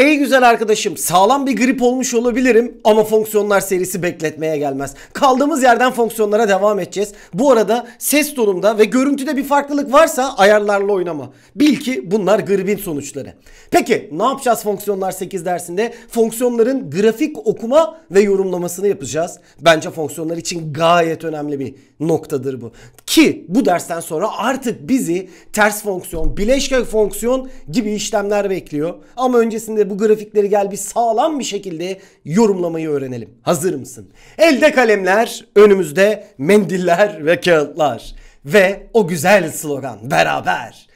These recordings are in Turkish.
A güzel arkadaşım sağlam bir grip olmuş olabilirim ama fonksiyonlar serisi bekletmeye gelmez. Kaldığımız yerden fonksiyonlara devam edeceğiz. Bu arada ses tonunda ve görüntüde bir farklılık varsa ayarlarla oynama. Bil ki bunlar gripin sonuçları. Peki ne yapacağız fonksiyonlar 8 dersinde? Fonksiyonların grafik okuma ve yorumlamasını yapacağız. Bence fonksiyonlar için gayet önemli bir noktadır bu. Ki bu dersten sonra artık bizi ters fonksiyon, bileşke fonksiyon gibi işlemler bekliyor. Ama öncesinde bu grafik grafikleri gel bir sağlam bir şekilde yorumlamayı öğrenelim. Hazır mısın? Elde kalemler, önümüzde mendiller ve kağıtlar. Ve o güzel slogan beraber.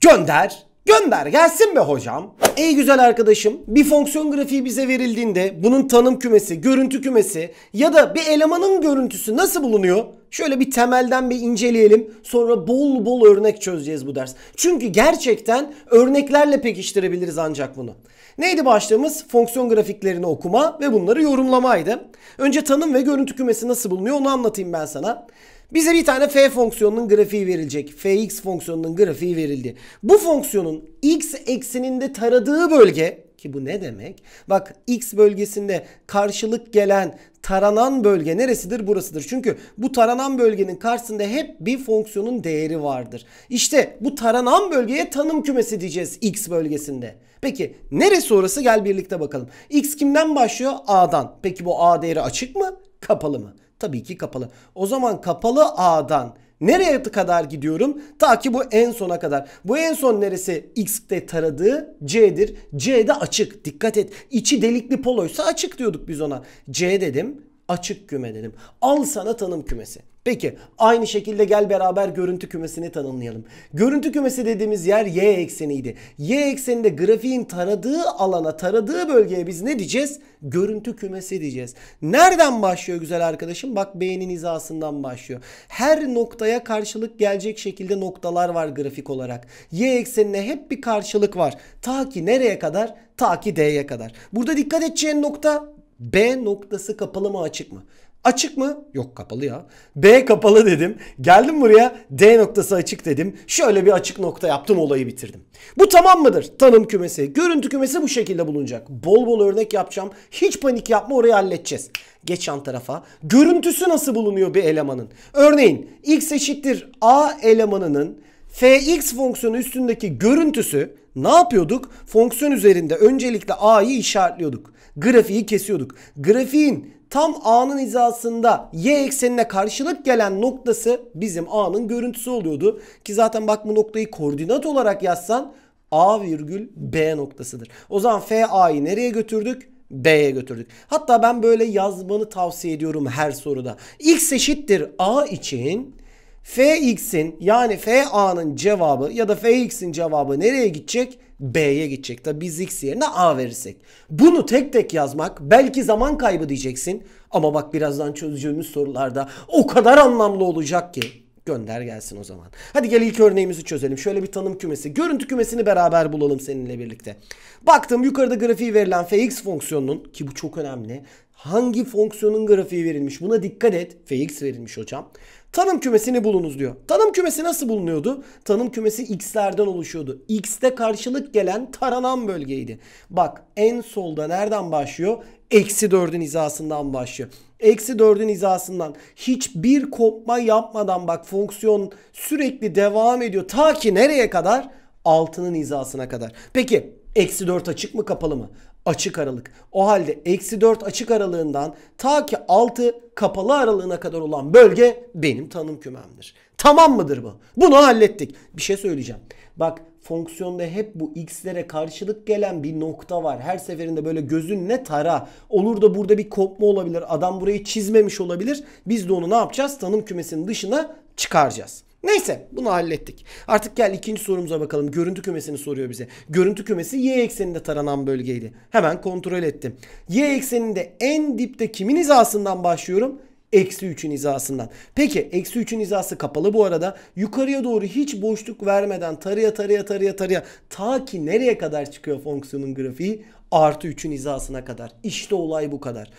Gönder, gönder gelsin be hocam. Ey güzel arkadaşım bir fonksiyon grafiği bize verildiğinde bunun tanım kümesi, görüntü kümesi ya da bir elemanın görüntüsü nasıl bulunuyor? Şöyle bir temelden bir inceleyelim. Sonra bol bol örnek çözeceğiz bu ders. Çünkü gerçekten örneklerle pekiştirebiliriz ancak bunu. Neydi başlığımız? Fonksiyon grafiklerini okuma ve bunları yorumlamaydı. Önce tanım ve görüntü kümesi nasıl bulunuyor onu anlatayım ben sana. Bize bir tane f fonksiyonunun grafiği verilecek. fx fonksiyonunun grafiği verildi. Bu fonksiyonun x ekseninde taradığı bölge ki bu ne demek? Bak x bölgesinde karşılık gelen taranan bölge neresidir? Burasıdır. Çünkü bu taranan bölgenin karşısında hep bir fonksiyonun değeri vardır. İşte bu taranan bölgeye tanım kümesi diyeceğiz x bölgesinde. Peki neresi orası gel birlikte bakalım. X kimden başlıyor? A'dan. Peki bu A değeri açık mı? Kapalı mı? Tabii ki kapalı. O zaman kapalı A'dan nereye kadar gidiyorum? Ta ki bu en sona kadar. Bu en son neresi? X'te taradığı C'dir. C'de açık. Dikkat et. İçi delikli poloysa açık diyorduk biz ona. C dedim açık küme dedim. Al sana tanım kümesi. Peki aynı şekilde gel beraber görüntü kümesini tanımlayalım. Görüntü kümesi dediğimiz yer y ekseniydi. Y ekseninde grafiğin taradığı alana, taradığı bölgeye biz ne diyeceğiz? Görüntü kümesi diyeceğiz. Nereden başlıyor güzel arkadaşım? Bak beynin hizasından başlıyor. Her noktaya karşılık gelecek şekilde noktalar var grafik olarak. Y eksenine hep bir karşılık var. Ta ki nereye kadar? Ta ki D'ye kadar. Burada dikkat edeceğin nokta B noktası kapalı mı açık mı? Açık mı? Yok kapalı ya. B kapalı dedim. Geldim buraya D noktası açık dedim. Şöyle bir açık nokta yaptım olayı bitirdim. Bu tamam mıdır? Tanım kümesi. Görüntü kümesi bu şekilde bulunacak. Bol bol örnek yapacağım. Hiç panik yapma orayı halledeceğiz. Geç yan tarafa. Görüntüsü nasıl bulunuyor bir elemanın? Örneğin x eşittir a elemanının fx fonksiyonu üstündeki görüntüsü ne yapıyorduk? Fonksiyon üzerinde öncelikle a'yı işaretliyorduk grafiği kesiyorduk. Grafiğin tam A'nın hizasında y eksenine karşılık gelen noktası bizim A'nın görüntüsü oluyordu. Ki zaten bak bu noktayı koordinat olarak yazsan A virgül B noktasıdır. O zaman F A'yı nereye götürdük? B'ye götürdük. Hatta ben böyle yazmanı tavsiye ediyorum her soruda. X eşittir A için Fx'in yani Fa'nın cevabı ya da Fx'in cevabı nereye gidecek? B'ye gidecek. Tabi biz X yerine A verirsek. Bunu tek tek yazmak belki zaman kaybı diyeceksin. Ama bak birazdan çözeceğimiz sorularda o kadar anlamlı olacak ki. Gönder gelsin o zaman. Hadi gel ilk örneğimizi çözelim. Şöyle bir tanım kümesi. Görüntü kümesini beraber bulalım seninle birlikte. Baktım yukarıda grafiği verilen fx fonksiyonunun ki bu çok önemli hangi fonksiyonun grafiği verilmiş buna dikkat et. Fx verilmiş hocam. Tanım kümesini bulunuz diyor. Tanım kümesi nasıl bulunuyordu? Tanım kümesi x'lerden oluşuyordu. X'te karşılık gelen taranan bölgeydi. Bak en solda nereden başlıyor? Eksi 4'ün hizasından başlıyor. Eksi 4'ün hizasından hiçbir kopma yapmadan bak fonksiyon sürekli devam ediyor. Ta ki nereye kadar? 6'nın hizasına kadar. Peki eksi 4 açık mı kapalı mı? açık aralık. O halde eksi 4 açık aralığından ta ki 6 kapalı aralığına kadar olan bölge benim tanım kümemdir. Tamam mıdır bu? Bunu hallettik. Bir şey söyleyeceğim. Bak fonksiyonda hep bu x'lere karşılık gelen bir nokta var. Her seferinde böyle gözün gözünle tara. Olur da burada bir kopma olabilir. Adam burayı çizmemiş olabilir. Biz de onu ne yapacağız? Tanım kümesinin dışına çıkaracağız. Neyse bunu hallettik. Artık gel ikinci sorumuza bakalım. Görüntü kümesini soruyor bize. Görüntü kümesi y ekseninde taranan bölgeydi. Hemen kontrol ettim. Y ekseninde en dipte kimin hizasından başlıyorum? Eksi 3'ün hizasından. Peki eksi 3'ün hizası kapalı bu arada. Yukarıya doğru hiç boşluk vermeden tarıya tarıya tarıya tarıya ta ki nereye kadar çıkıyor fonksiyonun grafiği? Artı 3'ün hizasına kadar. İşte olay bu kadar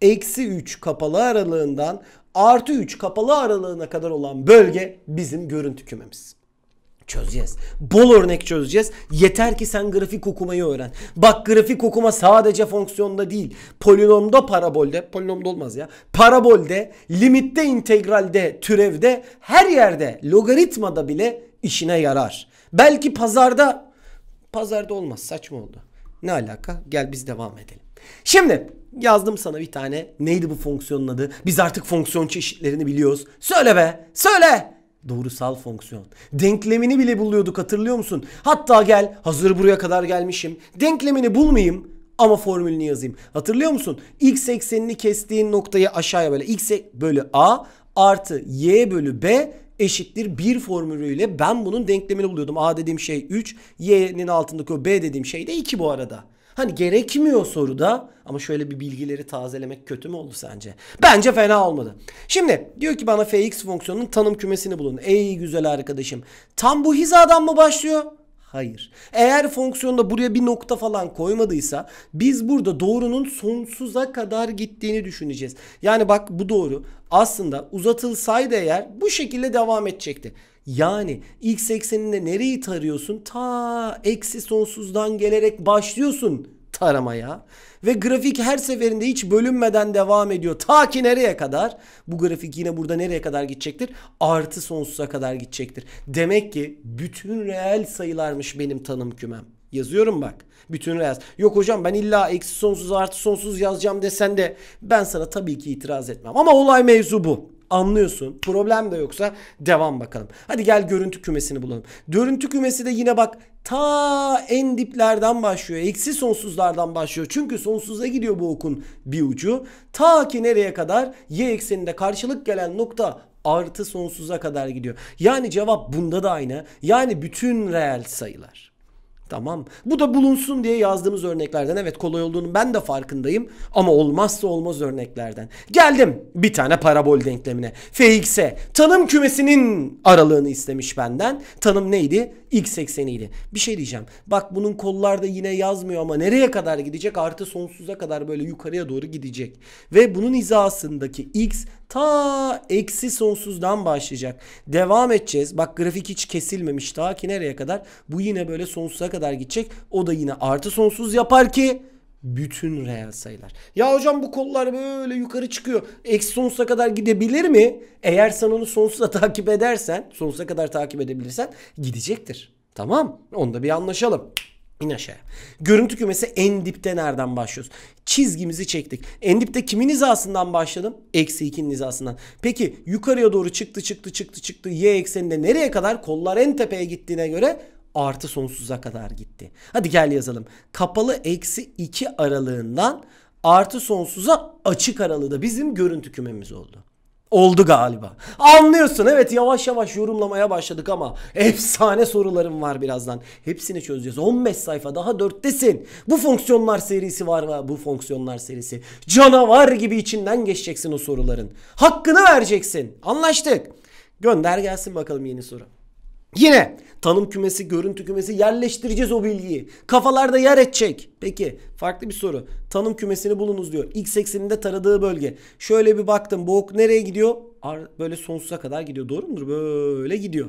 eksi 3 kapalı aralığından artı 3 kapalı aralığına kadar olan bölge bizim görüntü kümemiz. Çözeceğiz. Bol örnek çözeceğiz. Yeter ki sen grafik okumayı öğren. Bak grafik okuma sadece fonksiyonda değil. Polinomda, parabolde, polinomda olmaz ya. Parabolde, limitte, integralde, türevde, her yerde, logaritmada bile işine yarar. Belki pazarda, pazarda olmaz saçma oldu. Ne alaka? Gel biz devam edelim. Şimdi Yazdım sana bir tane. Neydi bu fonksiyonun adı? Biz artık fonksiyon çeşitlerini biliyoruz. Söyle be! Söyle! Doğrusal fonksiyon. Denklemini bile buluyorduk hatırlıyor musun? Hatta gel hazır buraya kadar gelmişim. Denklemini bulmayayım ama formülünü yazayım. Hatırlıyor musun? X eksenini kestiğin noktayı aşağıya böyle x e- bölü a artı y bölü b eşittir bir formülüyle ben bunun denklemini buluyordum. A dediğim şey 3, y'nin altındaki o b dediğim şey de 2 bu arada. Hani gerekmiyor soruda ama şöyle bir bilgileri tazelemek kötü mü oldu sence? Bence fena olmadı. Şimdi diyor ki bana fx fonksiyonunun tanım kümesini bulun. Ey güzel arkadaşım tam bu hizadan mı başlıyor? Hayır. Eğer fonksiyonda buraya bir nokta falan koymadıysa biz burada doğrunun sonsuza kadar gittiğini düşüneceğiz. Yani bak bu doğru aslında uzatılsaydı eğer bu şekilde devam edecekti. Yani x ekseninde nereyi tarıyorsun? Ta eksi sonsuzdan gelerek başlıyorsun taramaya. Ve grafik her seferinde hiç bölünmeden devam ediyor. Ta ki nereye kadar? Bu grafik yine burada nereye kadar gidecektir? Artı sonsuza kadar gidecektir. Demek ki bütün reel sayılarmış benim tanım kümem. Yazıyorum bak. Bütün reel. Yok hocam ben illa eksi sonsuz artı sonsuz yazacağım desen de ben sana tabii ki itiraz etmem. Ama olay mevzu bu anlıyorsun. Problem de yoksa devam bakalım. Hadi gel görüntü kümesini bulalım. Görüntü kümesi de yine bak ta en diplerden başlıyor. Eksi sonsuzlardan başlıyor. Çünkü sonsuza gidiyor bu okun bir ucu. Ta ki nereye kadar? Y ekseninde karşılık gelen nokta artı sonsuza kadar gidiyor. Yani cevap bunda da aynı. Yani bütün reel sayılar. Tamam. Bu da bulunsun diye yazdığımız örneklerden. Evet kolay olduğunu ben de farkındayım ama olmazsa olmaz örneklerden. Geldim bir tane parabol denklemine. Fx'e tanım kümesinin aralığını istemiş benden. Tanım neydi? X ekseniydi. Bir şey diyeceğim. Bak bunun kollarda yine yazmıyor ama nereye kadar gidecek? Artı sonsuza kadar böyle yukarıya doğru gidecek. Ve bunun hizasındaki X ta eksi sonsuzdan başlayacak. Devam edeceğiz. Bak grafik hiç kesilmemiş. Ta ki nereye kadar? Bu yine böyle sonsuza kadar gidecek. O da yine artı sonsuz yapar ki bütün reel sayılar. Ya hocam bu kollar böyle yukarı çıkıyor. Eksi sonsuza kadar gidebilir mi? Eğer sen onu sonsuza takip edersen, sonsuza kadar takip edebilirsen gidecektir. Tamam? Onda bir anlaşalım. İn aşağıya. Görüntü kümesi en dipte nereden başlıyoruz? Çizgimizi çektik. En dipte kimin hizasından başladım? Eksi 2'nin hizasından. Peki yukarıya doğru çıktı çıktı çıktı çıktı. Y ekseninde nereye kadar? Kollar en tepeye gittiğine göre artı sonsuza kadar gitti. Hadi gel yazalım. Kapalı eksi 2 aralığından artı sonsuza açık aralığı da bizim görüntü kümemiz oldu. Oldu galiba. Anlıyorsun evet yavaş yavaş yorumlamaya başladık ama efsane sorularım var birazdan. Hepsini çözeceğiz. 15 sayfa daha 4'tesin. Bu fonksiyonlar serisi var mı? Bu fonksiyonlar serisi. Canavar gibi içinden geçeceksin o soruların. Hakkını vereceksin. Anlaştık. Gönder gelsin bakalım yeni soru. Yine tanım kümesi, görüntü kümesi yerleştireceğiz o bilgiyi. Kafalarda yer edecek. Peki farklı bir soru. Tanım kümesini bulunuz diyor. X ekseninde taradığı bölge. Şöyle bir baktım bu ok nereye gidiyor? Böyle sonsuza kadar gidiyor. Doğru mudur? Böyle gidiyor.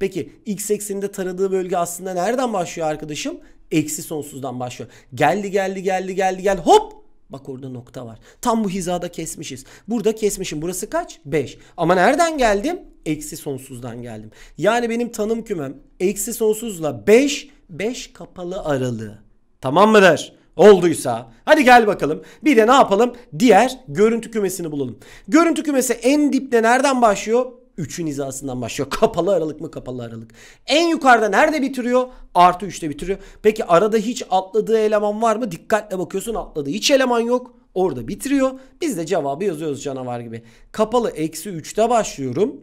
Peki X ekseninde taradığı bölge aslında nereden başlıyor arkadaşım? Eksi sonsuzdan başlıyor. Geldi geldi geldi geldi gel hop Bak orada nokta var. Tam bu hizada kesmişiz. Burada kesmişim. Burası kaç? 5. Ama nereden geldim? Eksi sonsuzdan geldim. Yani benim tanım kümem eksi sonsuzla 5, 5 kapalı aralığı. Tamam mıdır? Olduysa hadi gel bakalım bir de ne yapalım diğer görüntü kümesini bulalım. Görüntü kümesi en dipte nereden başlıyor? 3'ün hizasından başlıyor. Kapalı aralık mı kapalı aralık. En yukarıda nerede bitiriyor? Artı 3'te bitiriyor. Peki arada hiç atladığı eleman var mı? Dikkatle bakıyorsun atladığı hiç eleman yok. Orada bitiriyor. Biz de cevabı yazıyoruz canavar gibi. Kapalı eksi 3'te başlıyorum.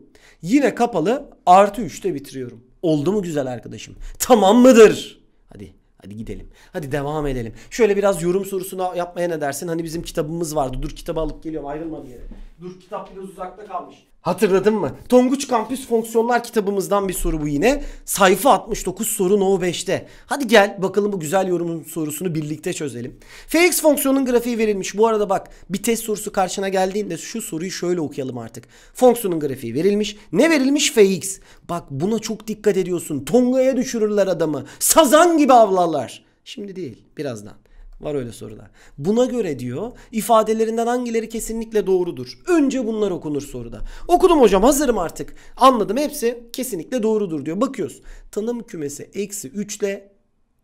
Yine kapalı artı 3'te bitiriyorum. Oldu mu güzel arkadaşım? Tamam mıdır? Hadi Hadi gidelim. Hadi devam edelim. Şöyle biraz yorum sorusunu yapmaya ne dersin? Hani bizim kitabımız vardı. Dur kitabı alıp geliyorum. Ayrılma bir yere. Dur kitap biraz uzakta kalmış. Hatırladın mı? Tonguç Kampüs Fonksiyonlar kitabımızdan bir soru bu yine. Sayfa 69 soru No 5'te. Hadi gel bakalım bu güzel yorumun sorusunu birlikte çözelim. Fx fonksiyonun grafiği verilmiş. Bu arada bak bir test sorusu karşına geldiğinde şu soruyu şöyle okuyalım artık. Fonksiyonun grafiği verilmiş. Ne verilmiş? Fx. Bak buna çok dikkat ediyorsun. Tonga'ya düşürürler adamı. Sazan gibi avlarlar. Şimdi değil birazdan. Var öyle sorular. Buna göre diyor ifadelerinden hangileri kesinlikle doğrudur? Önce bunlar okunur soruda. Okudum hocam hazırım artık. Anladım hepsi kesinlikle doğrudur diyor. Bakıyoruz. Tanım kümesi eksi 3 ile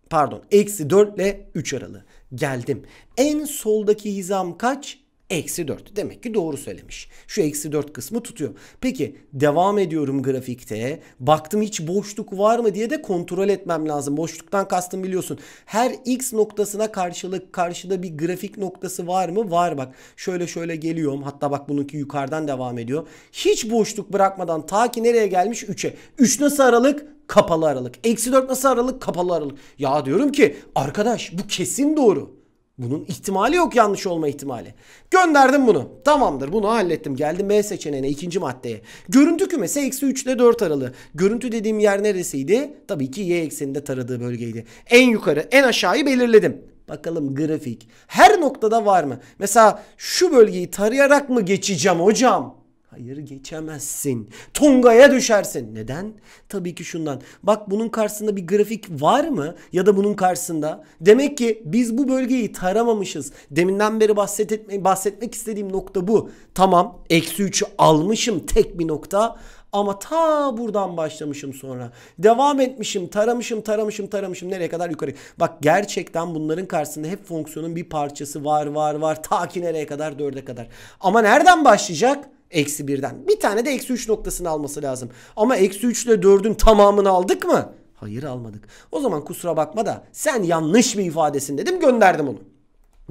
pardon eksi 4 ile 3 aralığı. Geldim. En soldaki hizam kaç? Eksi 4. Demek ki doğru söylemiş. Şu eksi 4 kısmı tutuyor. Peki devam ediyorum grafikte. Baktım hiç boşluk var mı diye de kontrol etmem lazım. Boşluktan kastım biliyorsun. Her x noktasına karşılık karşıda bir grafik noktası var mı? Var bak. Şöyle şöyle geliyorum. Hatta bak bununki yukarıdan devam ediyor. Hiç boşluk bırakmadan ta ki nereye gelmiş? 3'e. 3 nasıl aralık? kapalı aralık. Eksi 4 nasıl aralık? Kapalı aralık. Ya diyorum ki arkadaş bu kesin doğru. Bunun ihtimali yok yanlış olma ihtimali. Gönderdim bunu. Tamamdır bunu hallettim. Geldim B seçeneğine ikinci maddeye. Görüntü kümesi eksi 3 ile 4 aralığı. Görüntü dediğim yer neresiydi? Tabii ki y ekseninde taradığı bölgeydi. En yukarı en aşağıyı belirledim. Bakalım grafik. Her noktada var mı? Mesela şu bölgeyi tarayarak mı geçeceğim hocam? Hayır geçemezsin. Tonga'ya düşersin. Neden? Tabii ki şundan. Bak bunun karşısında bir grafik var mı? Ya da bunun karşısında. Demek ki biz bu bölgeyi taramamışız. Deminden beri bahset bahsetmek istediğim nokta bu. Tamam eksi 3'ü almışım tek bir nokta. Ama ta buradan başlamışım sonra. Devam etmişim, taramışım, taramışım, taramışım nereye kadar yukarı. Bak gerçekten bunların karşısında hep fonksiyonun bir parçası var, var, var. Ta ki nereye kadar, dörde kadar. Ama nereden başlayacak? Eksi birden. Bir tane de eksi 3 noktasını alması lazım. Ama eksi 3 ile 4'ün tamamını aldık mı? Hayır almadık. O zaman kusura bakma da sen yanlış bir ifadesin dedim gönderdim onu.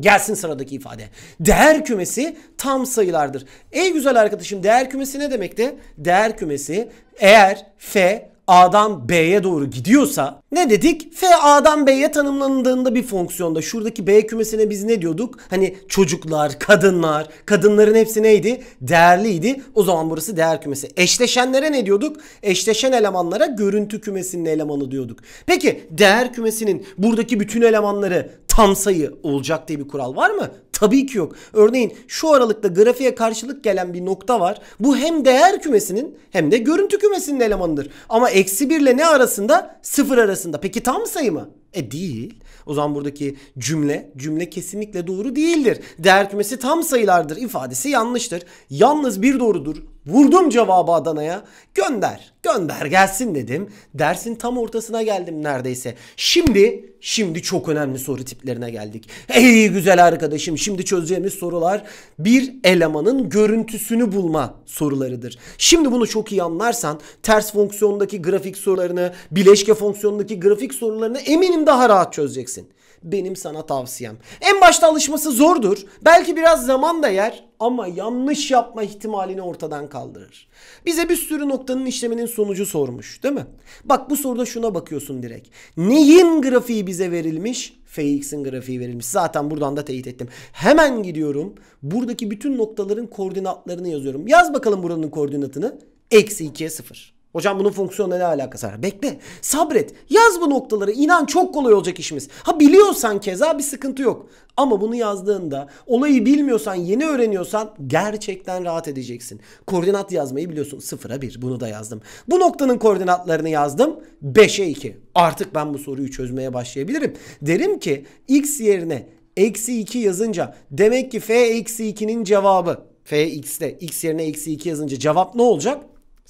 Gelsin sıradaki ifade. Değer kümesi tam sayılardır. Ey güzel arkadaşım değer kümesi ne demekti? Değer kümesi eğer f A'dan B'ye doğru gidiyorsa ne dedik? F A'dan B'ye tanımlandığında bir fonksiyonda şuradaki B kümesine biz ne diyorduk? Hani çocuklar, kadınlar, kadınların hepsi neydi? Değerliydi. O zaman burası değer kümesi. Eşleşenlere ne diyorduk? Eşleşen elemanlara görüntü kümesinin elemanı diyorduk. Peki değer kümesinin buradaki bütün elemanları tam sayı olacak diye bir kural var mı? Tabii ki yok. Örneğin şu aralıkta grafiğe karşılık gelen bir nokta var. Bu hem değer kümesinin hem de görüntü kümesinin elemanıdır. Ama eksi 1 ile ne arasında? 0 arasında arasında. Peki tam sayı mı? E değil. O zaman buradaki cümle, cümle kesinlikle doğru değildir. Değer kümesi tam sayılardır ifadesi yanlıştır. Yalnız bir doğrudur. Vurdum cevabı Adana'ya. Gönder, gönder gelsin dedim. Dersin tam ortasına geldim neredeyse. Şimdi, şimdi çok önemli soru tiplerine geldik. Ey güzel arkadaşım şimdi çözeceğimiz sorular bir elemanın görüntüsünü bulma sorularıdır. Şimdi bunu çok iyi anlarsan ters fonksiyondaki grafik sorularını, bileşke fonksiyonundaki grafik sorularını eminim daha rahat çözeceksin benim sana tavsiyem. En başta alışması zordur. Belki biraz zaman da yer ama yanlış yapma ihtimalini ortadan kaldırır. Bize bir sürü noktanın işleminin sonucu sormuş değil mi? Bak bu soruda şuna bakıyorsun direkt. Neyin grafiği bize verilmiş? Fx'in grafiği verilmiş. Zaten buradan da teyit ettim. Hemen gidiyorum. Buradaki bütün noktaların koordinatlarını yazıyorum. Yaz bakalım buranın koordinatını. Eksi 2'ye 0. Hocam bunun fonksiyonla ne alakası var? Bekle. Sabret. Yaz bu noktaları. İnan çok kolay olacak işimiz. Ha biliyorsan keza bir sıkıntı yok. Ama bunu yazdığında olayı bilmiyorsan, yeni öğreniyorsan gerçekten rahat edeceksin. Koordinat yazmayı biliyorsun. sıfıra bir. Bunu da yazdım. Bu noktanın koordinatlarını yazdım. 5'e 2. Artık ben bu soruyu çözmeye başlayabilirim. Derim ki x yerine eksi 2 yazınca demek ki f eksi 2'nin cevabı f x'te x yerine eksi 2 yazınca cevap ne olacak?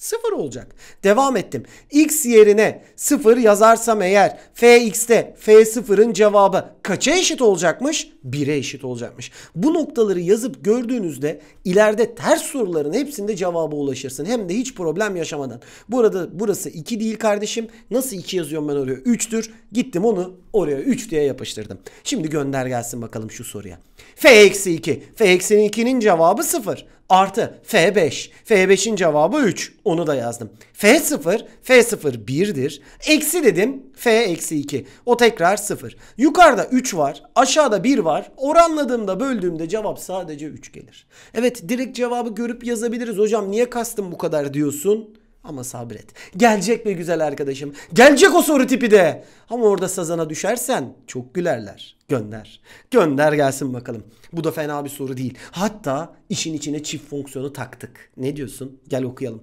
Sıfır olacak. Devam ettim. X yerine sıfır yazarsam eğer Fx'te F0'ın cevabı kaça eşit olacakmış? 1'e eşit olacakmış. Bu noktaları yazıp gördüğünüzde ileride ters soruların hepsinde cevaba ulaşırsın. Hem de hiç problem yaşamadan. Burada burası 2 değil kardeşim. Nasıl 2 yazıyorum ben oraya? 3'tür. Gittim onu Oraya 3 diye yapıştırdım. Şimdi gönder gelsin bakalım şu soruya. F eksi 2. F eksi 2'nin cevabı 0. Artı F5. F5'in cevabı 3. Onu da yazdım. F0. F0 1'dir. Eksi dedim. F eksi 2. O tekrar 0. Yukarıda 3 var. Aşağıda 1 var. Oranladığımda böldüğümde cevap sadece 3 gelir. Evet direkt cevabı görüp yazabiliriz. Hocam niye kastım bu kadar diyorsun? Ama sabret. Gelecek be güzel arkadaşım. Gelecek o soru tipi de. Ama orada sazana düşersen çok gülerler. Gönder. Gönder gelsin bakalım. Bu da fena bir soru değil. Hatta işin içine çift fonksiyonu taktık. Ne diyorsun? Gel okuyalım.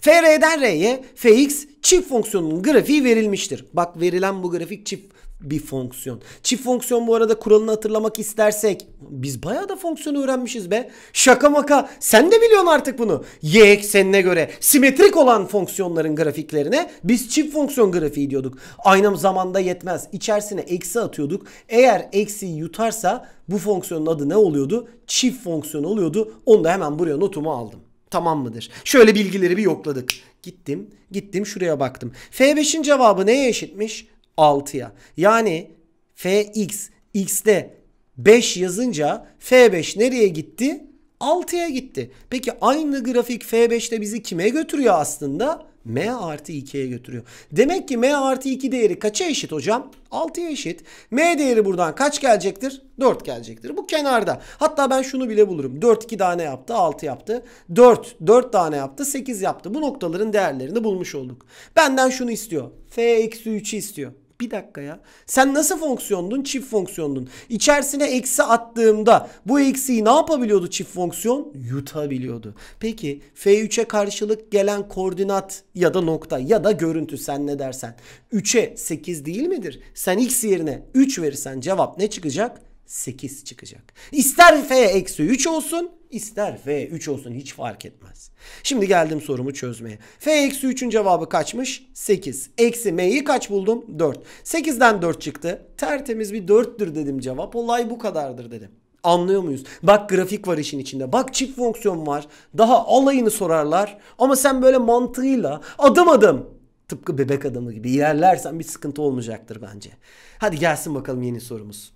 FR'den R'ye Fx çift fonksiyonunun grafiği verilmiştir. Bak verilen bu grafik çift bir fonksiyon. Çift fonksiyon bu arada kuralını hatırlamak istersek. Biz bayağı da fonksiyonu öğrenmişiz be. Şaka maka sen de biliyorsun artık bunu. Y eksenine göre simetrik olan fonksiyonların grafiklerine biz çift fonksiyon grafiği diyorduk. Aynı zamanda yetmez. İçerisine eksi atıyorduk. Eğer eksi yutarsa bu fonksiyonun adı ne oluyordu? Çift fonksiyon oluyordu. Onu da hemen buraya notumu aldım. Tamam mıdır? Şöyle bilgileri bir yokladık. Gittim, gittim şuraya baktım. F5'in cevabı neye eşitmiş? 6'ya. Yani fx x'de 5 yazınca f5 nereye gitti? 6'ya gitti. Peki aynı grafik f5'te bizi kime götürüyor aslında? m artı 2'ye götürüyor. Demek ki m artı 2 değeri kaça eşit hocam? 6'ya eşit. m değeri buradan kaç gelecektir? 4 gelecektir. Bu kenarda. Hatta ben şunu bile bulurum. 4 2 tane yaptı 6 yaptı. 4 4 tane yaptı 8 yaptı. Bu noktaların değerlerini bulmuş olduk. Benden şunu istiyor. f eksi 3'ü istiyor. Bir dakika ya. Sen nasıl fonksiyondun? Çift fonksiyondun. İçerisine eksi attığımda bu eksiyi ne yapabiliyordu çift fonksiyon? Yutabiliyordu. Peki F3'e karşılık gelen koordinat ya da nokta ya da görüntü sen ne dersen. 3'e 8 değil midir? Sen x yerine 3 verirsen cevap ne çıkacak? 8 çıkacak. İster f eksi 3 olsun İster f 3 olsun hiç fark etmez. Şimdi geldim sorumu çözmeye. f eksi 3'ün cevabı kaçmış? 8. Eksi m'yi kaç buldum? 4. 8'den 4 çıktı. Tertemiz bir 4'tür dedim cevap. Olay bu kadardır dedim. Anlıyor muyuz? Bak grafik var işin içinde. Bak çift fonksiyon var. Daha alayını sorarlar. Ama sen böyle mantığıyla adım adım tıpkı bebek adamı gibi ilerlersen bir sıkıntı olmayacaktır bence. Hadi gelsin bakalım yeni sorumuz.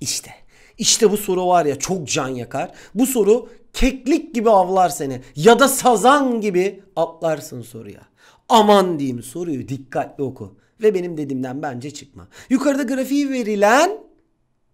İşte işte bu soru var ya çok can yakar. Bu soru keklik gibi avlar seni ya da sazan gibi atlarsın soruya. Aman diyeyim soruyu dikkatli oku ve benim dediğimden bence çıkma. Yukarıda grafiği verilen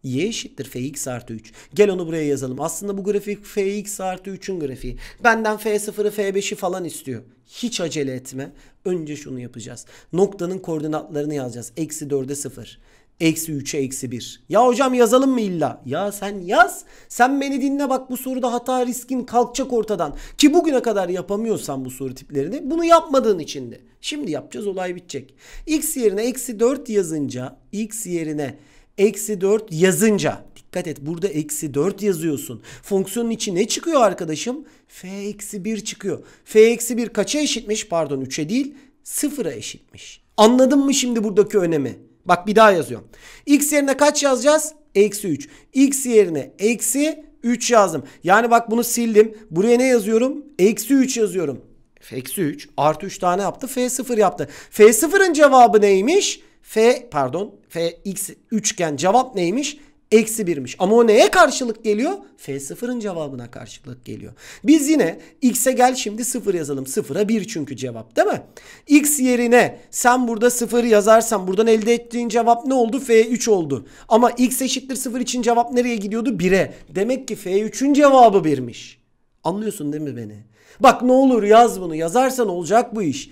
y eşittir fx artı 3. Gel onu buraya yazalım. Aslında bu grafik fx artı 3'ün grafiği. Benden f0'ı f5'i falan istiyor. Hiç acele etme. Önce şunu yapacağız. Noktanın koordinatlarını yazacağız. Eksi 4'e 0. Eksi 3'e eksi 1. Ya hocam yazalım mı illa? Ya sen yaz. Sen beni dinle bak bu soruda hata riskin kalkacak ortadan. Ki bugüne kadar yapamıyorsan bu soru tiplerini bunu yapmadığın için de. Şimdi yapacağız olay bitecek. X yerine eksi 4 yazınca X yerine eksi 4 yazınca dikkat et burada eksi 4 yazıyorsun. Fonksiyonun içi ne çıkıyor arkadaşım? F eksi 1 çıkıyor. F eksi 1 kaça eşitmiş? Pardon 3'e değil sıfıra eşitmiş. Anladın mı şimdi buradaki önemi? Bak bir daha yazıyorum. X yerine kaç yazacağız? Eksi 3. X yerine eksi 3 yazdım. Yani bak bunu sildim. Buraya ne yazıyorum? Eksi 3 yazıyorum. Eksi 3 artı 3 tane yaptı. F0 yaptı. F0'ın cevabı neymiş? F pardon F x üçgen cevap neymiş? eksi 1'miş. Ama o neye karşılık geliyor? F0'ın cevabına karşılık geliyor. Biz yine x'e gel şimdi 0 yazalım. 0'a 1 çünkü cevap değil mi? x yerine sen burada 0 yazarsan buradan elde ettiğin cevap ne oldu? F3 oldu. Ama x eşittir 0 için cevap nereye gidiyordu? 1'e. Demek ki F3'ün cevabı 1'miş. Anlıyorsun değil mi beni? Bak ne olur yaz bunu. Yazarsan olacak bu iş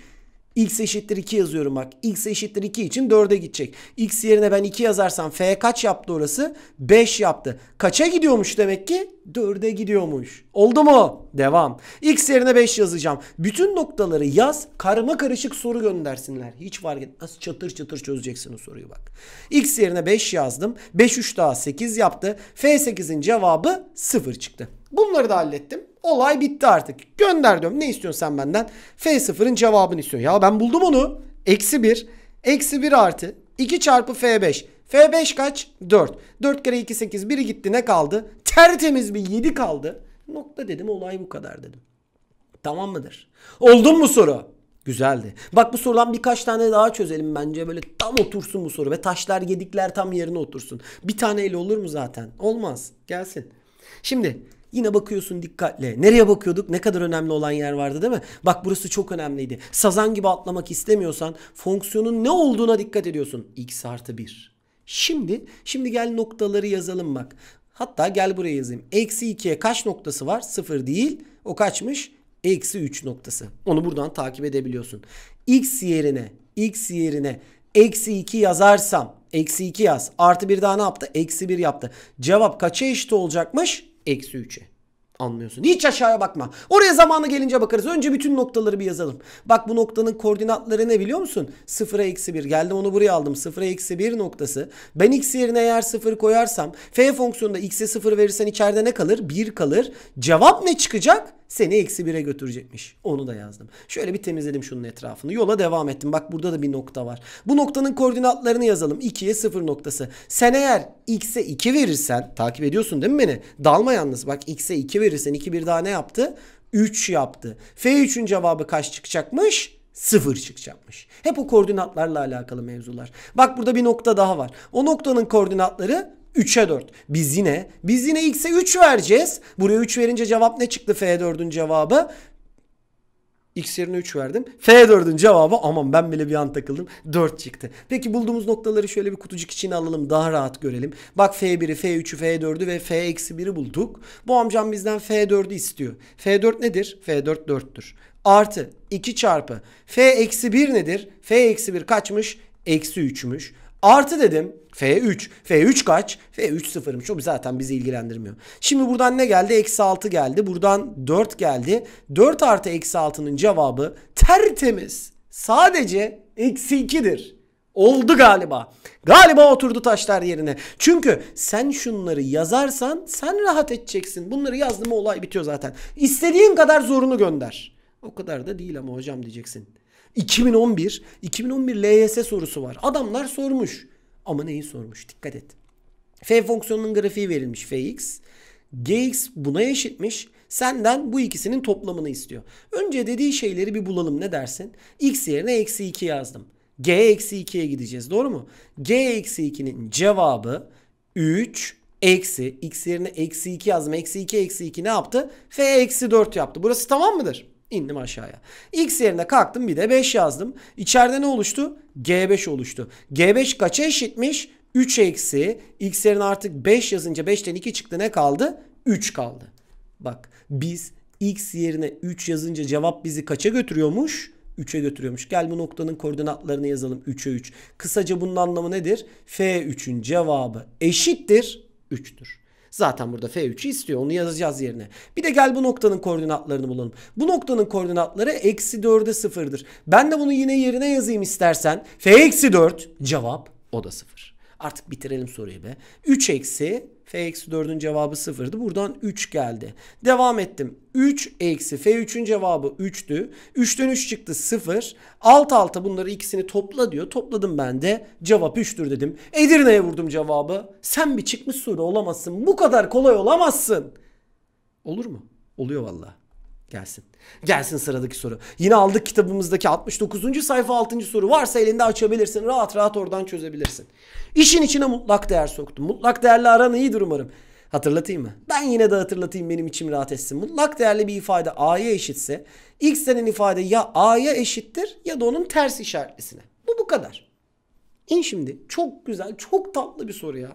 x eşittir 2 yazıyorum bak. x eşittir 2 için 4'e gidecek. x yerine ben 2 yazarsam f kaç yaptı orası? 5 yaptı. Kaça gidiyormuş demek ki? 4'e gidiyormuş. Oldu mu? Devam. X yerine 5 yazacağım. Bütün noktaları yaz. Karma karışık soru göndersinler. Hiç fark etmez. Çatır çatır çözeceksin o soruyu bak. X yerine 5 yazdım. 5 3 daha 8 yaptı. F8'in cevabı 0 çıktı. Bunları da hallettim. Olay bitti artık. Gönder diyorum. Ne istiyorsun sen benden? F0'ın cevabını istiyor Ya ben buldum onu. Eksi 1. Eksi 1 artı 2 çarpı F5. F5 kaç? 4. 4 kere 2 8. 1'i gitti ne kaldı? Tertemiz bir 7 kaldı. Nokta dedim olay bu kadar dedim. Tamam mıdır? Oldun mu soru? Güzeldi. Bak bu sorudan birkaç tane daha çözelim bence. Böyle tam otursun bu soru ve taşlar gedikler tam yerine otursun. Bir taneyle olur mu zaten? Olmaz. Gelsin. Şimdi Yine bakıyorsun dikkatle. Nereye bakıyorduk? Ne kadar önemli olan yer vardı değil mi? Bak burası çok önemliydi. Sazan gibi atlamak istemiyorsan fonksiyonun ne olduğuna dikkat ediyorsun. X artı 1. Şimdi, şimdi gel noktaları yazalım bak. Hatta gel buraya yazayım. Eksi 2'ye kaç noktası var? 0 değil. O kaçmış? Eksi 3 noktası. Onu buradan takip edebiliyorsun. X yerine, X yerine eksi 2 yazarsam. Eksi 2 yaz. Artı 1 daha ne yaptı? Eksi 1 yaptı. Cevap kaça eşit olacakmış? eksi 3'e. Anlıyorsun. Hiç aşağıya bakma. Oraya zamanı gelince bakarız. Önce bütün noktaları bir yazalım. Bak bu noktanın koordinatları ne biliyor musun? 0'a eksi 1. Geldim onu buraya aldım. 0'a eksi 1 noktası. Ben x yerine eğer 0 koyarsam f fonksiyonunda x'e 0 verirsen içeride ne kalır? 1 kalır. Cevap ne çıkacak? seni eksi 1'e götürecekmiş. Onu da yazdım. Şöyle bir temizledim şunun etrafını. Yola devam ettim. Bak burada da bir nokta var. Bu noktanın koordinatlarını yazalım. 2'ye 0 noktası. Sen eğer x'e 2 verirsen takip ediyorsun değil mi beni? Dalma yalnız. Bak x'e 2 verirsen 2 bir daha ne yaptı? 3 yaptı. F3'ün cevabı kaç çıkacakmış? 0 çıkacakmış. Hep o koordinatlarla alakalı mevzular. Bak burada bir nokta daha var. O noktanın koordinatları 3'e 4. Biz yine biz yine x'e 3 vereceğiz. Buraya 3 verince cevap ne çıktı F4'ün cevabı? X yerine 3 verdim. F4'ün cevabı aman ben bile bir an takıldım. 4 çıktı. Peki bulduğumuz noktaları şöyle bir kutucuk içine alalım daha rahat görelim. Bak F1'i, F3'ü, F4'ü ve F-1'i bulduk. Bu amcam bizden F4'ü istiyor. F4 nedir? F4 4'tür. Artı 2 çarpı F-1 nedir? F-1 kaçmış? Eksi 3'müş. Artı dedim. F3. F3 kaç? F3 sıfırmış. O zaten bizi ilgilendirmiyor. Şimdi buradan ne geldi? Eksi 6 geldi. Buradan 4 geldi. 4 artı eksi 6'nın cevabı tertemiz. Sadece eksi 2'dir. Oldu galiba. Galiba oturdu taşlar yerine. Çünkü sen şunları yazarsan sen rahat edeceksin. Bunları yazdım olay bitiyor zaten. İstediğin kadar zorunu gönder. O kadar da değil ama hocam diyeceksin. 2011, 2011 LYS sorusu var. Adamlar sormuş. Ama neyi sormuş? Dikkat et. F fonksiyonunun grafiği verilmiş fx. Gx buna eşitmiş. Senden bu ikisinin toplamını istiyor. Önce dediği şeyleri bir bulalım ne dersin? x yerine eksi 2 yazdım. g eksi 2'ye gideceğiz doğru mu? g eksi 2'nin cevabı 3 eksi x yerine eksi 2 yazdım. Eksi 2 eksi 2 ne yaptı? f eksi 4 yaptı. Burası tamam mıdır? İndim aşağıya. X yerine kalktım bir de 5 yazdım. İçeride ne oluştu? G5 oluştu. G5 kaça eşitmiş? 3 eksi. X yerine artık 5 yazınca 5'ten 2 çıktı. Ne kaldı? 3 kaldı. Bak biz X yerine 3 yazınca cevap bizi kaça götürüyormuş? 3'e götürüyormuş. Gel bu noktanın koordinatlarını yazalım 3'e 3. Kısaca bunun anlamı nedir? F3'ün cevabı eşittir 3'tür. Zaten burada F3'ü istiyor. Onu yazacağız yerine. Bir de gel bu noktanın koordinatlarını bulalım. Bu noktanın koordinatları eksi 4'e 0'dır. Ben de bunu yine yerine yazayım istersen. F eksi 4 cevap o da 0. Artık bitirelim soruyu be. 3 eksi f eksi 4'ün cevabı 0'dı. Buradan 3 geldi. Devam ettim. 3 eksi f3'ün cevabı 3'tü. 3'ten 3 çıktı 0. Alt alta bunları ikisini topla diyor. Topladım ben de cevap 3'tür dedim. Edirne'ye vurdum cevabı. Sen bir çıkmış soru olamazsın. Bu kadar kolay olamazsın. Olur mu? Oluyor valla. Gelsin. Gelsin sıradaki soru. Yine aldık kitabımızdaki 69. sayfa 6. soru. Varsa elinde açabilirsin. Rahat rahat oradan çözebilirsin. İşin içine mutlak değer soktum. Mutlak değerli aran iyidir umarım. Hatırlatayım mı? Ben yine de hatırlatayım benim içim rahat etsin. Mutlak değerli bir ifade a'ya eşitse x senin ifade ya a'ya eşittir ya da onun ters işaretlisine. Bu bu kadar. İn şimdi. Çok güzel, çok tatlı bir soru ya.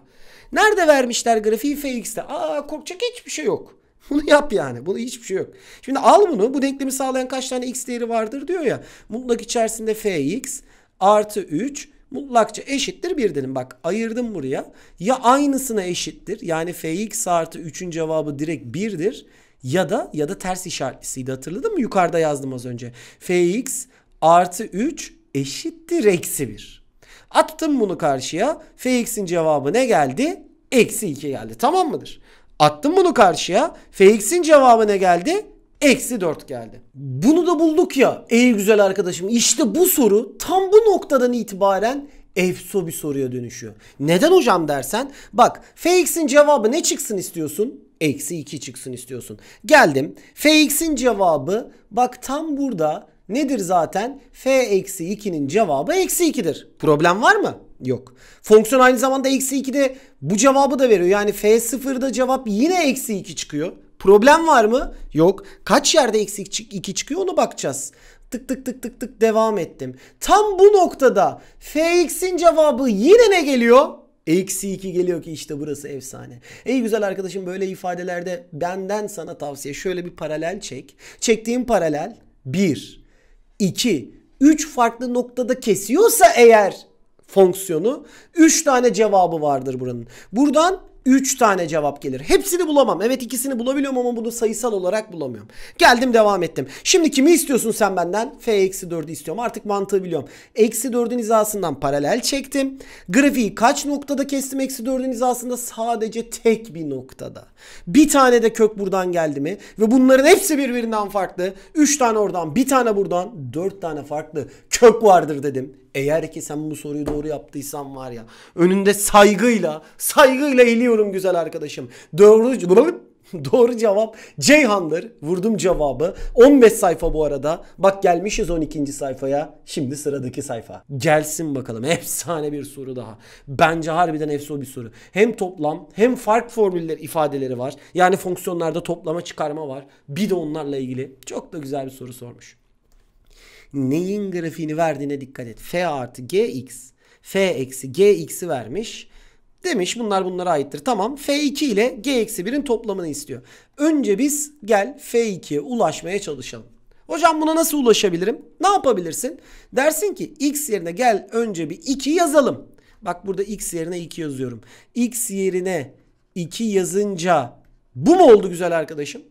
Nerede vermişler grafiği fx'te? Aa korkacak hiçbir şey yok. Bunu yap yani. Bunu hiçbir şey yok. Şimdi al bunu. Bu denklemi sağlayan kaç tane x değeri vardır diyor ya. Mutlak içerisinde fx artı 3 mutlakça eşittir 1 dedim. Bak ayırdım buraya. Ya aynısına eşittir. Yani fx artı 3'ün cevabı direkt 1'dir. Ya da ya da ters işaretlisiydi hatırladın mı? Yukarıda yazdım az önce. fx artı 3 eşittir eksi 1. Attım bunu karşıya. fx'in cevabı ne geldi? Eksi 2 geldi. Tamam mıdır? Attım bunu karşıya. Fx'in cevabı ne geldi? Eksi 4 geldi. Bunu da bulduk ya ey güzel arkadaşım. İşte bu soru tam bu noktadan itibaren efso bir soruya dönüşüyor. Neden hocam dersen bak fx'in cevabı ne çıksın istiyorsun? Eksi 2 çıksın istiyorsun. Geldim. fx'in cevabı bak tam burada nedir zaten? f eksi 2'nin cevabı eksi 2'dir. Problem var mı? Yok. Fonksiyon aynı zamanda eksi 2'de bu cevabı da veriyor. Yani F0'da cevap yine eksi 2 çıkıyor. Problem var mı? Yok. Kaç yerde eksi 2 çıkıyor onu bakacağız. Tık tık tık tık tık devam ettim. Tam bu noktada Fx'in cevabı yine ne geliyor? Eksi 2 geliyor ki işte burası efsane. İyi güzel arkadaşım böyle ifadelerde benden sana tavsiye şöyle bir paralel çek. Çektiğim paralel 1, 2, 3 farklı noktada kesiyorsa eğer fonksiyonu. 3 tane cevabı vardır buranın. Buradan 3 tane cevap gelir. Hepsini bulamam. Evet ikisini bulabiliyorum ama bunu sayısal olarak bulamıyorum. Geldim devam ettim. Şimdi kimi istiyorsun sen benden? F eksi 4'ü istiyorum. Artık mantığı biliyorum. Eksi 4'ün hizasından paralel çektim. Grafiği kaç noktada kestim? Eksi 4'ün hizasında sadece tek bir noktada. Bir tane de kök buradan geldi mi? Ve bunların hepsi birbirinden farklı. 3 tane oradan, bir tane buradan, 4 tane farklı kök vardır dedim. Eğer ki sen bu soruyu doğru yaptıysan var ya önünde saygıyla saygıyla eğiliyorum güzel arkadaşım. Doğru, doğru cevap Ceyhan'dır. Vurdum cevabı. 15 sayfa bu arada. Bak gelmişiz 12. sayfaya. Şimdi sıradaki sayfa. Gelsin bakalım. Efsane bir soru daha. Bence harbiden efso bir soru. Hem toplam hem fark formülleri ifadeleri var. Yani fonksiyonlarda toplama çıkarma var. Bir de onlarla ilgili çok da güzel bir soru sormuş neyin grafiğini verdiğine dikkat et. F artı gx, f eksi gx'i vermiş. Demiş bunlar bunlara aittir. Tamam f2 ile g-1'in eksi toplamını istiyor. Önce biz gel f2'ye ulaşmaya çalışalım. Hocam buna nasıl ulaşabilirim? Ne yapabilirsin? Dersin ki x yerine gel önce bir 2 yazalım. Bak burada x yerine 2 yazıyorum. x yerine 2 yazınca bu mu oldu güzel arkadaşım?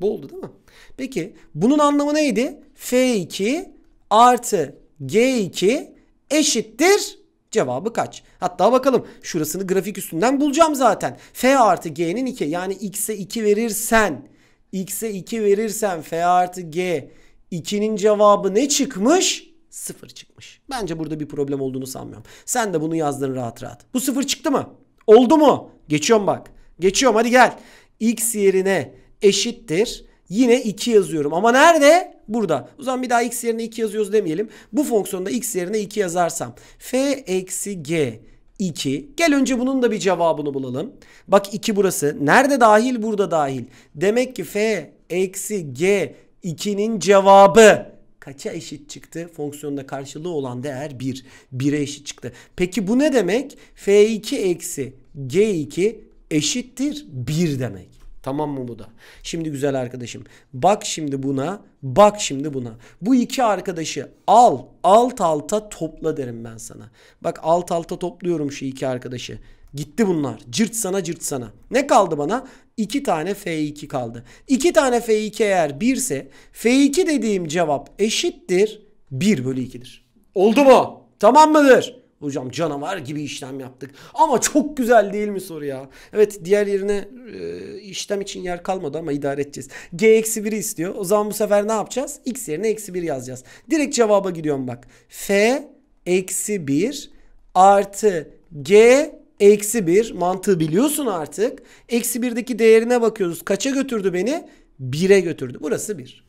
Bu oldu değil mi? Peki bunun anlamı neydi? F2 artı G2 eşittir cevabı kaç? Hatta bakalım şurasını grafik üstünden bulacağım zaten. F artı G'nin 2 yani X'e 2 verirsen X'e 2 verirsen F artı G 2'nin cevabı ne çıkmış? 0 çıkmış. Bence burada bir problem olduğunu sanmıyorum. Sen de bunu yazdın rahat rahat. Bu 0 çıktı mı? Oldu mu? Geçiyorum bak. Geçiyorum hadi gel. X yerine eşittir Yine 2 yazıyorum ama nerede? Burada. O zaman bir daha x yerine 2 yazıyoruz demeyelim. Bu fonksiyonda x yerine 2 yazarsam f eksi g 2. Gel önce bunun da bir cevabını bulalım. Bak 2 burası. Nerede dahil? Burada dahil. Demek ki f eksi g 2'nin cevabı kaça eşit çıktı? Fonksiyonda karşılığı olan değer 1. 1'e eşit çıktı. Peki bu ne demek? f2 eksi g2 eşittir 1 demek. Tamam mı bu da? Şimdi güzel arkadaşım bak şimdi buna bak şimdi buna. Bu iki arkadaşı al alt alta topla derim ben sana. Bak alt alta topluyorum şu iki arkadaşı. Gitti bunlar. Cırt sana cırt sana. Ne kaldı bana? 2 tane F2 kaldı. 2 tane F2 eğer 1 ise F2 dediğim cevap eşittir 1 bölü 2'dir. Oldu mu? Tamam mıdır? Hocam canavar gibi işlem yaptık. Ama çok güzel değil mi soru ya? Evet diğer yerine e, işlem için yer kalmadı ama idare edeceğiz. G eksi 1'i istiyor. O zaman bu sefer ne yapacağız? X yerine eksi 1 yazacağız. Direkt cevaba gidiyorum bak. F eksi 1 artı G eksi 1 mantığı biliyorsun artık. Eksi 1'deki değerine bakıyoruz. Kaça götürdü beni? 1'e götürdü. Burası 1.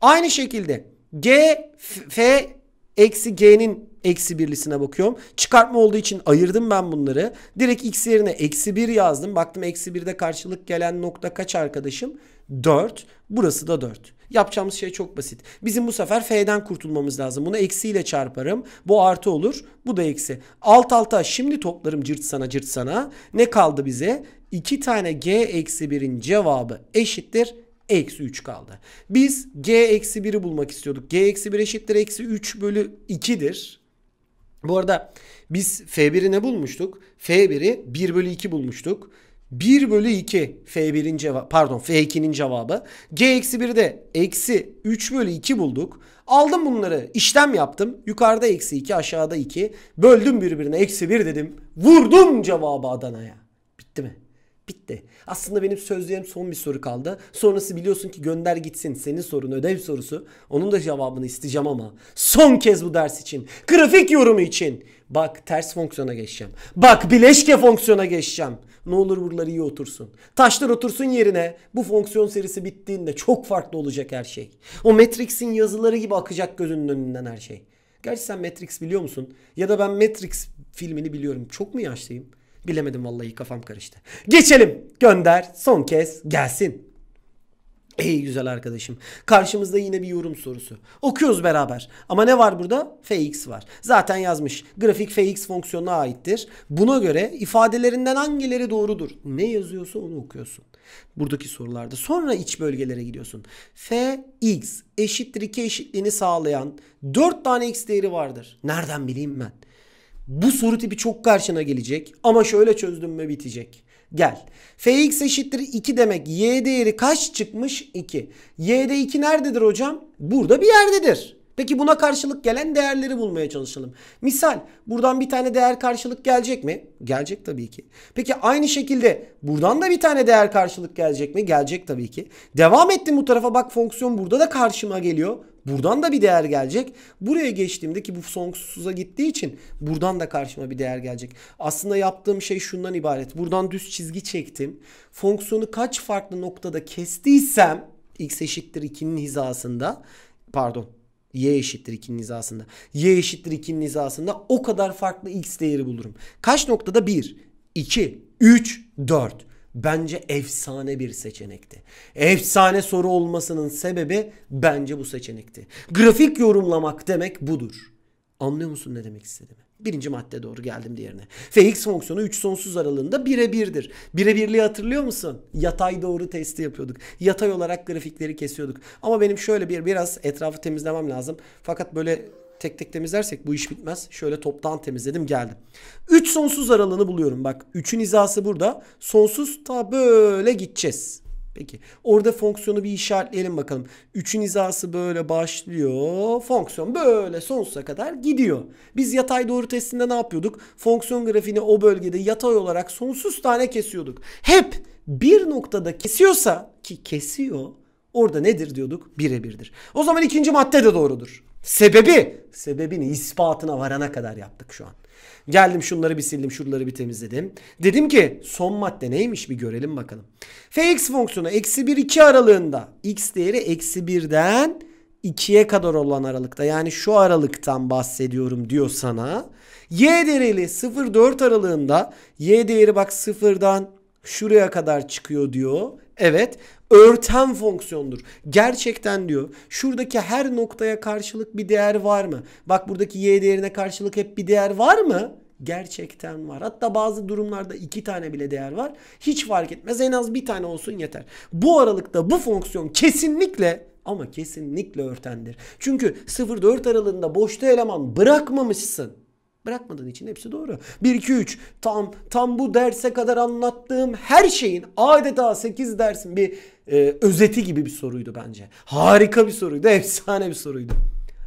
Aynı şekilde G F eksi G'nin eksi birlisine bakıyorum. Çıkartma olduğu için ayırdım ben bunları. Direkt x yerine eksi bir yazdım. Baktım eksi birde karşılık gelen nokta kaç arkadaşım? 4. Burası da 4. Yapacağımız şey çok basit. Bizim bu sefer f'den kurtulmamız lazım. Bunu eksiyle çarparım. Bu artı olur. Bu da eksi. Alt alta şimdi toplarım cırt sana cırt sana. Ne kaldı bize? 2 tane g eksi 1'in cevabı eşittir eksi 3 kaldı. Biz g eksi 1'i bulmak istiyorduk. g eksi 1 eşittir eksi 3 bölü 2'dir. Bu arada biz F1'i ne bulmuştuk? F1'i 1 bölü 2 bulmuştuk. 1 bölü 2 F1'in cevabı pardon F2'nin cevabı. G eksi 1'de eksi 3 bölü 2 bulduk. Aldım bunları işlem yaptım. Yukarıda eksi 2 aşağıda 2. Böldüm birbirine eksi 1 dedim. Vurdum cevabı Adana'ya. Bitti mi? Bitti. Aslında benim sözlerim son bir soru kaldı. Sonrası biliyorsun ki gönder gitsin. Senin sorun ödev sorusu. Onun da cevabını isteyeceğim ama son kez bu ders için, grafik yorumu için bak ters fonksiyona geçeceğim. Bak bileşke fonksiyona geçeceğim. Ne olur buralar iyi otursun. Taşlar otursun yerine. Bu fonksiyon serisi bittiğinde çok farklı olacak her şey. O Matrix'in yazıları gibi akacak gözünün önünden her şey. Gerçi sen Matrix biliyor musun? Ya da ben Matrix filmini biliyorum. Çok mu yaşlıyım? Bilemedim vallahi kafam karıştı. Geçelim. Gönder son kez gelsin. Ey güzel arkadaşım. Karşımızda yine bir yorum sorusu. Okuyoruz beraber. Ama ne var burada? Fx var. Zaten yazmış. Grafik fx fonksiyonuna aittir. Buna göre ifadelerinden hangileri doğrudur? Ne yazıyorsa onu okuyorsun. Buradaki sorularda. Sonra iç bölgelere gidiyorsun. fx eşittir 2 eşitliğini sağlayan 4 tane x değeri vardır. Nereden bileyim ben? Bu soru tipi çok karşına gelecek ama şöyle çözdüm mü bitecek. Gel. Fx eşittir 2 demek. Y değeri kaç çıkmış? 2. Y'de 2 nerededir hocam? Burada bir yerdedir. Peki buna karşılık gelen değerleri bulmaya çalışalım. Misal buradan bir tane değer karşılık gelecek mi? Gelecek tabii ki. Peki aynı şekilde buradan da bir tane değer karşılık gelecek mi? Gelecek tabii ki. Devam ettim bu tarafa bak fonksiyon burada da karşıma geliyor. Buradan da bir değer gelecek. Buraya geçtiğimde ki bu sonsuza gittiği için buradan da karşıma bir değer gelecek. Aslında yaptığım şey şundan ibaret. Buradan düz çizgi çektim. Fonksiyonu kaç farklı noktada kestiysem x eşittir 2'nin hizasında pardon y eşittir 2'nin hizasında. y eşittir 2'nin hizasında o kadar farklı x değeri bulurum. Kaç noktada? 1, 2, 3, 4 bence efsane bir seçenekti. Efsane soru olmasının sebebi bence bu seçenekti. Grafik yorumlamak demek budur. Anlıyor musun ne demek istediğimi? Birinci madde doğru geldim diğerine. Fx fonksiyonu 3 sonsuz aralığında birebirdir. Birebirliği hatırlıyor musun? Yatay doğru testi yapıyorduk. Yatay olarak grafikleri kesiyorduk. Ama benim şöyle bir biraz etrafı temizlemem lazım. Fakat böyle tek tek temizlersek bu iş bitmez. Şöyle toptan temizledim geldim. 3 sonsuz aralığını buluyorum. Bak 3'ün hizası burada. Sonsuz ta böyle gideceğiz. Peki orada fonksiyonu bir işaretleyelim bakalım. 3'ün hizası böyle başlıyor. Fonksiyon böyle sonsuza kadar gidiyor. Biz yatay doğru testinde ne yapıyorduk? Fonksiyon grafiğini o bölgede yatay olarak sonsuz tane kesiyorduk. Hep bir noktada kesiyorsa ki kesiyor orada nedir diyorduk? Birebirdir. O zaman ikinci madde de doğrudur. Sebebi, sebebini ispatına varana kadar yaptık şu an. Geldim şunları bir sildim, şuraları bir temizledim. Dedim ki son madde neymiş bir görelim bakalım. Fx fonksiyonu eksi 1 2 aralığında x değeri eksi 1'den 2'ye kadar olan aralıkta yani şu aralıktan bahsediyorum diyor sana. Y değeri 0-4 aralığında y değeri bak 0'dan şuraya kadar çıkıyor diyor. Evet örten fonksiyondur. Gerçekten diyor şuradaki her noktaya karşılık bir değer var mı? Bak buradaki y değerine karşılık hep bir değer var mı? gerçekten var. Hatta bazı durumlarda iki tane bile değer var. Hiç fark etmez. En az bir tane olsun yeter. Bu aralıkta bu fonksiyon kesinlikle ama kesinlikle örtendir. Çünkü 0-4 aralığında boşta eleman bırakmamışsın. Bırakmadığın için hepsi doğru. 1 2 3 tam tam bu derse kadar anlattığım her şeyin adeta 8 dersin bir e, özeti gibi bir soruydu bence. Harika bir soruydu, efsane bir soruydu.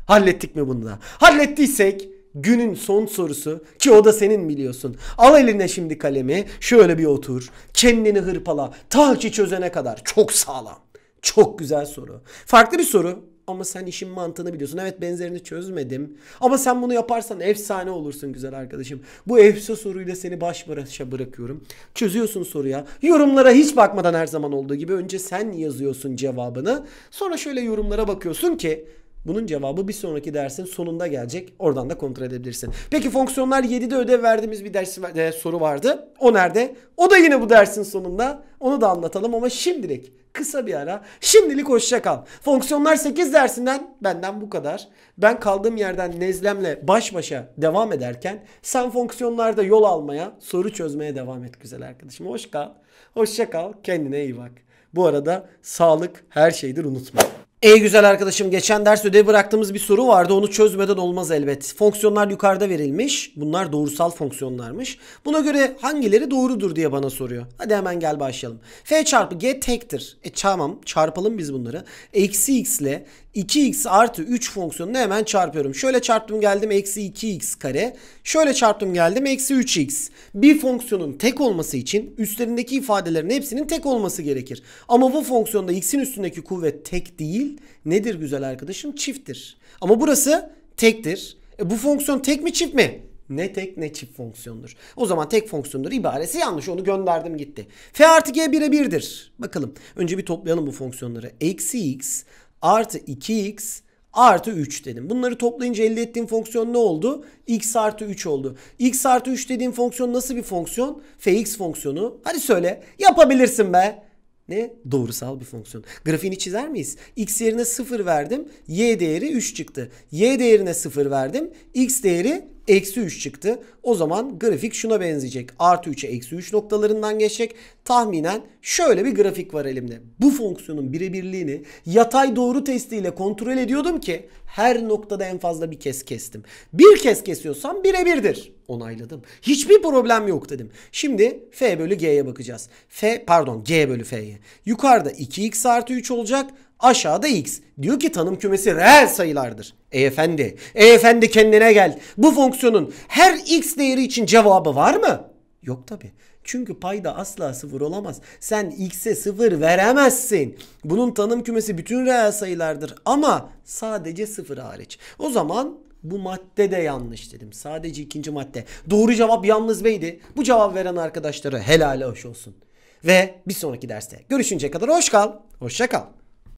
Hallettik mi bunu da? Hallettiysek günün son sorusu ki o da senin biliyorsun. Al eline şimdi kalemi şöyle bir otur. Kendini hırpala. Ta ki çözene kadar. Çok sağlam. Çok güzel soru. Farklı bir soru. Ama sen işin mantığını biliyorsun. Evet benzerini çözmedim. Ama sen bunu yaparsan efsane olursun güzel arkadaşım. Bu efsa soruyla seni baş başa bırakıyorum. Çözüyorsun soruya. Yorumlara hiç bakmadan her zaman olduğu gibi önce sen yazıyorsun cevabını. Sonra şöyle yorumlara bakıyorsun ki bunun cevabı bir sonraki dersin sonunda gelecek. Oradan da kontrol edebilirsin. Peki fonksiyonlar 7'de ödev verdiğimiz bir ders e, soru vardı. O nerede? O da yine bu dersin sonunda. Onu da anlatalım ama şimdilik kısa bir ara. Şimdilik hoşça kal. Fonksiyonlar 8 dersinden benden bu kadar. Ben kaldığım yerden nezlemle baş başa devam ederken sen fonksiyonlarda yol almaya, soru çözmeye devam et güzel arkadaşım. Hoş kal. Hoşça kal. Kendine iyi bak. Bu arada sağlık her şeydir unutma. Ey güzel arkadaşım geçen ders ödev bıraktığımız bir soru vardı onu çözmeden olmaz elbet. Fonksiyonlar yukarıda verilmiş. Bunlar doğrusal fonksiyonlarmış. Buna göre hangileri doğrudur diye bana soruyor. Hadi hemen gel başlayalım. F çarpı G tektir. E tamam çarpalım biz bunları. Eksi x ile 2x artı 3 fonksiyonunu hemen çarpıyorum. Şöyle çarptım geldim eksi 2x kare. Şöyle çarptım geldim eksi 3x. Bir fonksiyonun tek olması için üstlerindeki ifadelerin hepsinin tek olması gerekir. Ama bu fonksiyonda x'in üstündeki kuvvet tek değil değil. Nedir güzel arkadaşım? Çifttir. Ama burası tektir. E bu fonksiyon tek mi çift mi? Ne tek ne çift fonksiyondur. O zaman tek fonksiyondur ibaresi yanlış. Onu gönderdim gitti. F artı G 1'e birdir. Bakalım. Önce bir toplayalım bu fonksiyonları. Eksi x artı 2x artı 3 dedim. Bunları toplayınca elde ettiğim fonksiyon ne oldu? x artı 3 oldu. x artı 3 dediğim fonksiyon nasıl bir fonksiyon? fx fonksiyonu. Hadi söyle. Yapabilirsin be ne? Doğrusal bir fonksiyon. Grafiğini çizer miyiz? X yerine 0 verdim. Y değeri 3 çıktı. Y değerine 0 verdim. X değeri Eksi 3 çıktı. O zaman grafik şuna benzeyecek. Artı 3'e eksi 3 noktalarından geçecek. Tahminen şöyle bir grafik var elimde. Bu fonksiyonun birebirliğini yatay doğru testiyle kontrol ediyordum ki her noktada en fazla bir kez kestim. Bir kez kesiyorsam birebirdir. Onayladım. Hiçbir problem yok dedim. Şimdi f bölü g'ye bakacağız. f pardon g bölü f'ye. Yukarıda 2x artı 3 olacak. Aşağıda x. Diyor ki tanım kümesi reel sayılardır. Ey efendi, ey efendi kendine gel. Bu fonksiyonun her x değeri için cevabı var mı? Yok tabi. Çünkü payda asla sıfır olamaz. Sen x'e sıfır veremezsin. Bunun tanım kümesi bütün reel sayılardır ama sadece sıfır hariç. O zaman bu madde de yanlış dedim. Sadece ikinci madde. Doğru cevap yalnız Bey'di. Bu cevap veren arkadaşlara helal hoş olsun. Ve bir sonraki derste görüşünceye kadar hoş kal. Hoşça kal.